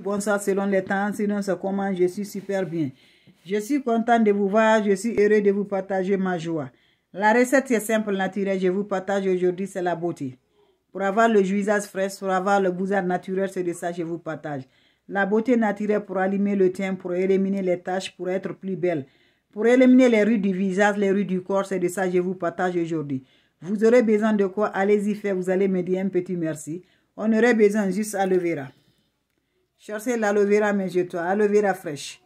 Bonsoir, selon les temps, sinon, ça comment, Je suis super bien. Je suis contente de vous voir. Je suis heureux de vous partager ma joie. La recette est simple, naturelle. Je vous partage aujourd'hui, c'est la beauté. Pour avoir le juisage frais, pour avoir le bouzard naturel, c'est de ça que je vous partage. La beauté naturelle pour allumer le teint, pour éliminer les taches, pour être plus belle. Pour éliminer les rues du visage, les rues du corps, c'est de ça que je vous partage aujourd'hui. Vous aurez besoin de quoi Allez-y faire, vous allez me dire un petit merci. On aurait besoin juste à le verra. Cherchez l'aloe vera étoiles, aloe vera fraîche.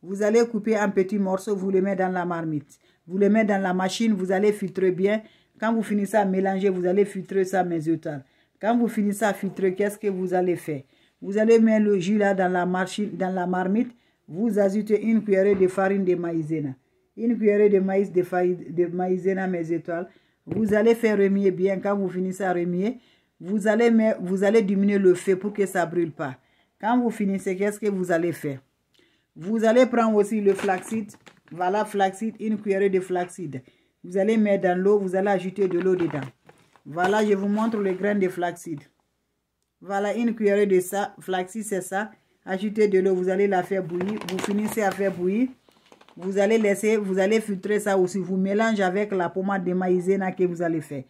Vous allez couper un petit morceau, vous le mettez dans la marmite. Vous le mettez dans la machine, vous allez filtrer bien. Quand vous finissez à mélanger, vous allez filtrer ça mes étoiles. Quand vous finissez à filtrer, qu'est-ce que vous allez faire Vous allez mettre le jus là dans la, dans la marmite. Vous ajoutez une cuillerée de farine de maïzena. Une cuillerée de maïs de, de maïzena, mes étoiles. Vous allez faire remuer bien. Quand vous finissez à remuer, vous allez, mettre, vous allez diminuer le feu pour que ça ne brûle pas. Quand vous finissez, qu'est-ce que vous allez faire Vous allez prendre aussi le flaxseed. Voilà, flaxseed, une cuillère de flaxseed. Vous allez mettre dans l'eau, vous allez ajouter de l'eau dedans. Voilà, je vous montre les grain de flaxseed. Voilà, une cuillère de ça. Flaxseed, c'est ça. Ajoutez de l'eau, vous allez la faire bouillir. Vous finissez à faire bouillir. Vous allez laisser, vous allez filtrer ça aussi. Vous mélangez avec la pommade de maïzena que vous allez faire.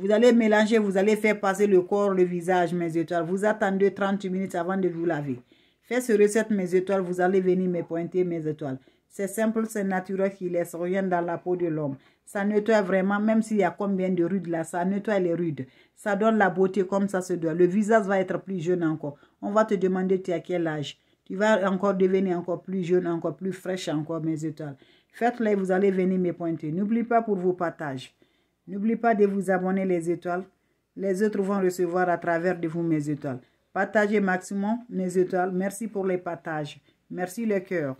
Vous allez mélanger, vous allez faire passer le corps, le visage, mes étoiles. Vous attendez 30 minutes avant de vous laver. Faites ce recette, mes étoiles. Vous allez venir me pointer, mes étoiles. C'est simple, c'est naturel qui laisse rien dans la peau de l'homme. Ça nettoie vraiment, même s'il y a combien de rudes là, ça nettoie les rudes. Ça donne la beauté comme ça se doit. Le visage va être plus jeune encore. On va te demander tu as quel âge. Tu vas encore devenir encore plus jeune, encore plus fraîche encore, mes étoiles. Faites-le, vous allez venir me pointer. N'oublie pas pour vos partages. N'oubliez pas de vous abonner les étoiles. Les autres vont recevoir à travers de vous mes étoiles. Partagez maximum mes étoiles. Merci pour les partages. Merci le cœur.